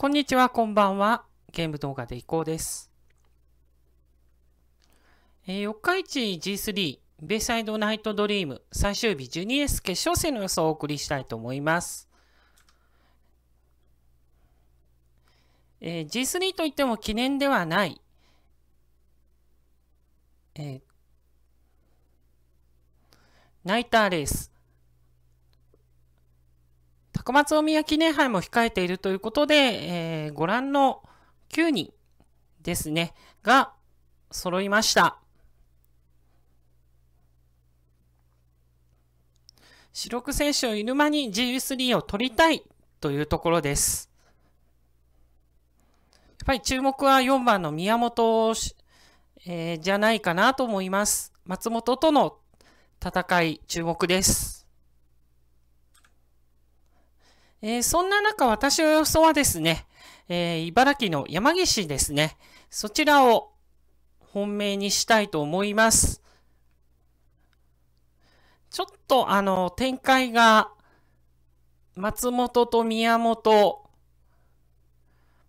こんにちは、こんばんは。ゲーム動画でいこうです。えー、四日市 G3 ベイサイドナイトドリーム最終日ジュニエス決勝戦の予想をお送りしたいと思います。えー、G3 といっても記念ではない、えー、ナイターレース。高松宮記念杯も控えているということで、えー、ご覧の9人ですね、が揃いました。主力選手を犬間に G3 を取りたいというところです。やっぱり注目は4番の宮本、えー、じゃないかなと思います。松本との戦い注目です。えー、そんな中、私の予想はですね、えー、茨城の山岸ですね、そちらを本命にしたいと思います。ちょっとあの、展開が、松本と宮本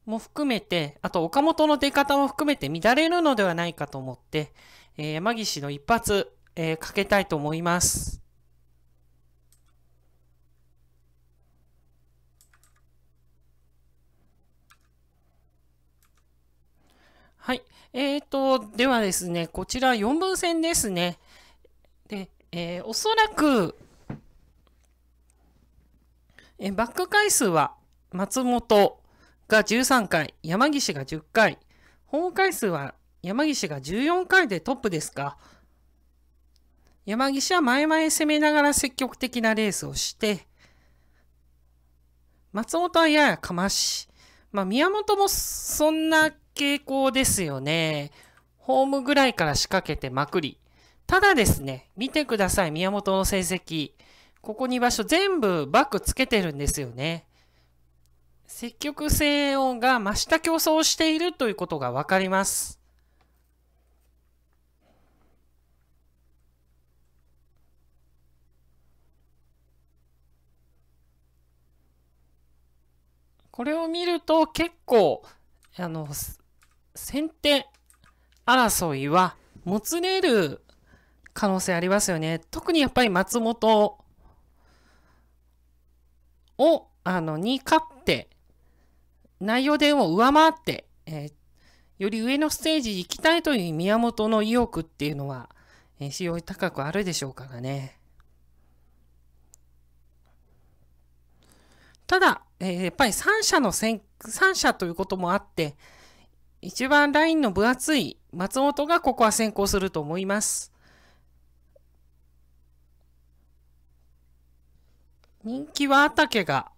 も含めて、あと岡本の出方も含めて乱れるのではないかと思って、えー、山岸の一発、えー、かけたいと思います。えーと、ではですね、こちら4分線ですね。で、えー、おそらく、えバック回数は松本が13回、山岸が10回、本回数は山岸が14回でトップですが、山岸は前々攻めながら積極的なレースをして、松本はややかまし、まあ、宮本もそんな傾向ですよね。ホームぐらいから仕掛けてまくり。ただですね、見てください、宮本の成績。ここに場所全部バックつけてるんですよね。積極性音が増した競争をしているということがわかります。これを見ると結構、あの、先手争いはもつれる可能性ありますよね。特にやっぱり松本を、あの、に勝って、内容でも上回って、えー、より上のステージに行きたいという宮本の意欲っていうのは、えー、非常に高くあるでしょうからね。ただ、えー、やっぱり三者の選、三者ということもあって、一番ラインの分厚い松本がここは先行すると思います。人気は畑が、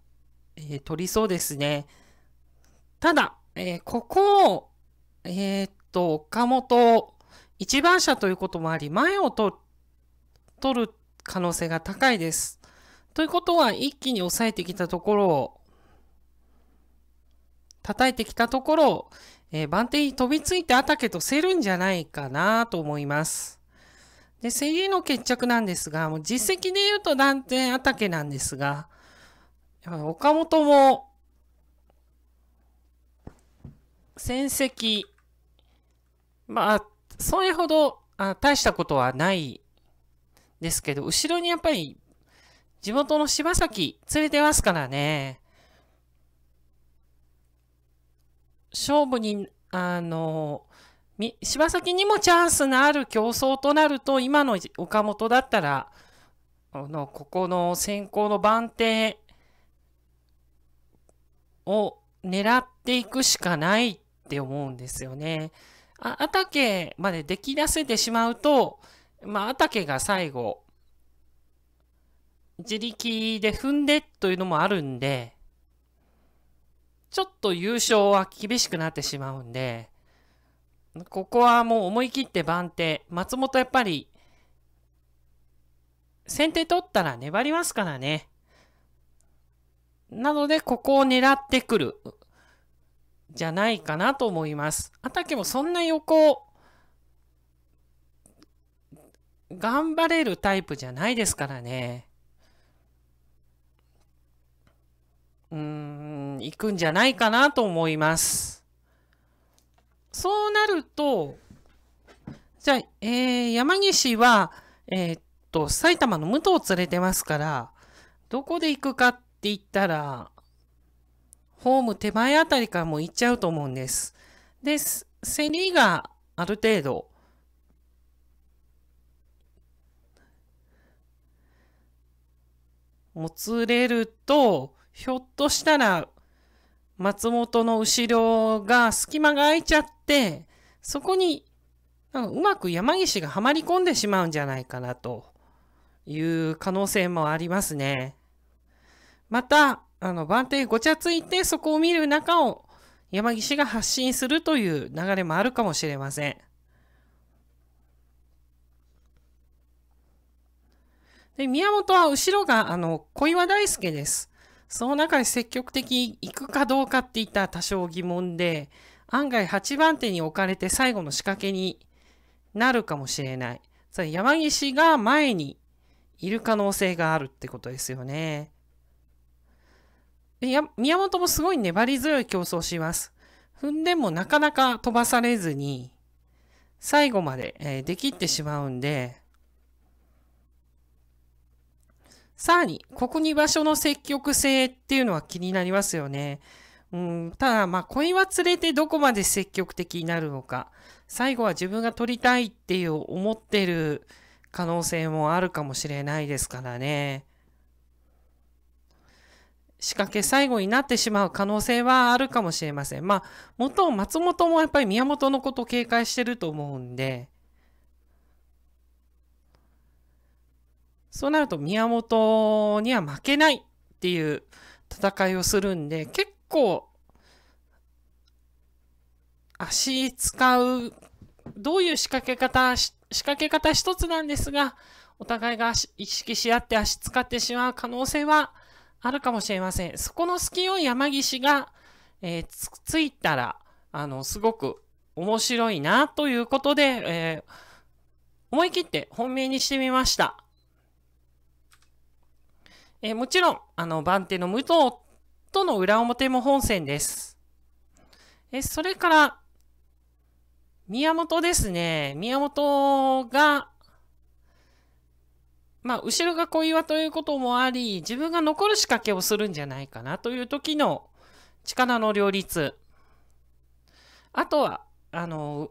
えー、取りそうですね。ただ、えー、ここを、えー、っと、岡本、一番車ということもあり、前を取る可能性が高いです。ということは、一気に抑えてきたところを、叩いてきたところを、えー、番手に飛びついてあたけとせるんじゃないかなと思います。で、競りの決着なんですが、もう実績で言うと断点あたけなんですが、やっぱ岡本も、戦績、まあ、それほどあ大したことはないですけど、後ろにやっぱり地元の柴崎連れてますからね。勝負に、あの、柴崎にもチャンスのある競争となると、今の岡本だったら、この、ここの先行の番手を狙っていくしかないって思うんですよね。あ、あたけまで出来出せてしまうと、まあ、あたけが最後、自力で踏んでというのもあるんで、ちょっと優勝は厳しくなってしまうんで、ここはもう思い切って番手。松本やっぱり、先手取ったら粘りますからね。なので、ここを狙ってくる。じゃないかなと思います。あたけもそんな横、頑張れるタイプじゃないですからね。うーん。に行くんじゃないかなと思います。そうなると、じゃあ、えー、山岸は、えー、っと、埼玉の武藤連れてますから、どこで行くかって言ったら、ホーム手前あたりからも行っちゃうと思うんです。で、セ競ーがある程度、もつれると、ひょっとしたら、松本の後ろが隙間が空いちゃって、そこにうまく山岸がはまり込んでしまうんじゃないかなという可能性もありますね。また、あの、番手ごちゃついてそこを見る中を山岸が発信するという流れもあるかもしれません。で、宮本は後ろが、あの、小岩大輔です。その中に積極的に行くかどうかって言ったら多少疑問で、案外8番手に置かれて最後の仕掛けになるかもしれない。それ山岸が前にいる可能性があるってことですよね。や宮本もすごい粘り強い競争します。踏んでもなかなか飛ばされずに、最後まで、えー、できってしまうんで、さらに、ここに場所の積極性っていうのは気になりますよね。うん、ただ、まあ、恋は連れてどこまで積極的になるのか。最後は自分が取りたいっていう思ってる可能性もあるかもしれないですからね。仕掛け最後になってしまう可能性はあるかもしれません。まあ、元松本もやっぱり宮本のことを警戒してると思うんで、そうなると宮本には負けないっていう戦いをするんで、結構、足使う、どういう仕掛け方、仕掛け方一つなんですが、お互いが意識し合って足使ってしまう可能性はあるかもしれません。そこの隙を山岸が、えー、つついたら、あの、すごく面白いなということで、えー、思い切って本命にしてみました。えー、もちろん、あの、番手の武藤との裏表も本線です。え、それから、宮本ですね。宮本が、まあ、後ろが小岩ということもあり、自分が残る仕掛けをするんじゃないかなという時の力の両立。あとは、あの、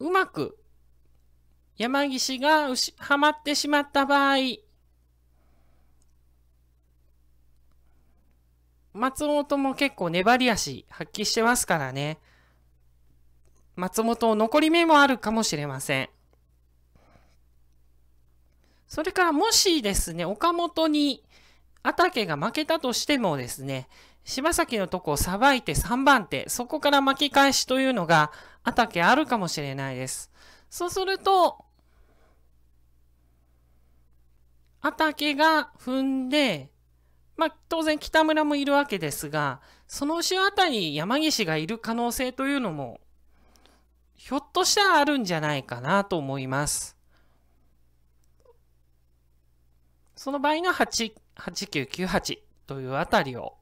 うまく、山岸がはまってしまった場合、松本も結構粘り足発揮してますからね。松本残り目もあるかもしれません。それからもしですね、岡本にアタケが負けたとしてもですね、柴崎のとこをさばいて3番手、そこから巻き返しというのがアタケあるかもしれないです。そうすると、アタケが踏んで、まあ、当然北村もいるわけですが、その後ろあたりに山岸がいる可能性というのも、ひょっとしたらあるんじゃないかなと思います。その場合が8、8998というあたりを、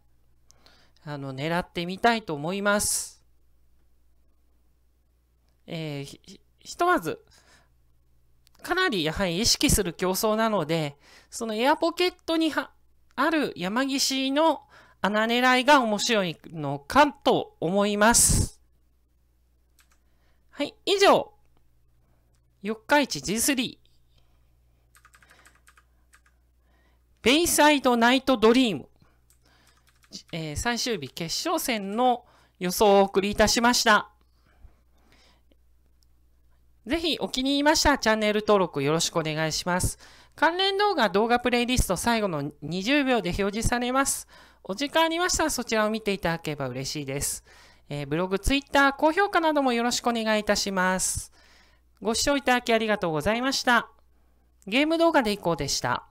あの、狙ってみたいと思います。えー、ひ、ひとまず、かなりやはり意識する競争なので、そのエアポケットにはある山岸の穴狙いが面白いのかと思います。はい、以上。四日市 G3。ベイサイドナイトドリーム。えー、最終日決勝戦の予想をお送りいたしました。ぜひお気に入りましたチャンネル登録よろしくお願いします。関連動画動画プレイリスト最後の20秒で表示されます。お時間ありましたらそちらを見ていただければ嬉しいです。えー、ブログ、ツイッター、高評価などもよろしくお願いいたします。ご視聴いただきありがとうございました。ゲーム動画で以降でした。